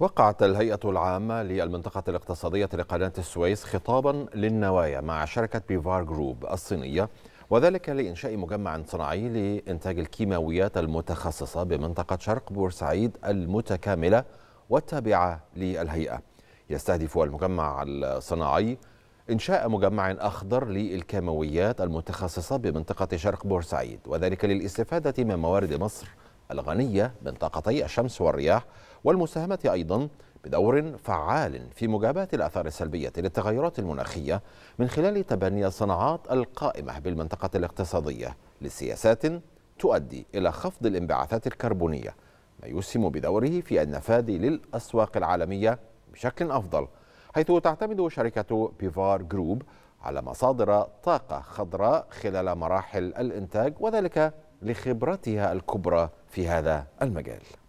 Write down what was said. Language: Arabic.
وقعت الهيئة العامة للمنطقة الاقتصادية لقناة السويس خطابا للنوايا مع شركة بيفار جروب الصينية وذلك لإنشاء مجمع صناعي لإنتاج الكيماويات المتخصصة بمنطقة شرق بورسعيد المتكاملة والتابعة للهيئة يستهدف المجمع الصناعي إنشاء مجمع أخضر للكيماويات المتخصصة بمنطقة شرق بورسعيد وذلك للاستفادة من موارد مصر الغنية من طاقتي الشمس والرياح والمساهمة أيضا بدور فعال في مجابهة الآثار السلبية للتغيرات المناخية من خلال تبني الصناعات القائمة بالمنطقة الاقتصادية لسياسات تؤدي إلى خفض الانبعاثات الكربونية ما يسهم بدوره في النفاذ للأسواق العالمية بشكل أفضل حيث تعتمد شركة بيفار جروب على مصادر طاقة خضراء خلال مراحل الإنتاج وذلك لخبرتها الكبرى في هذا المجال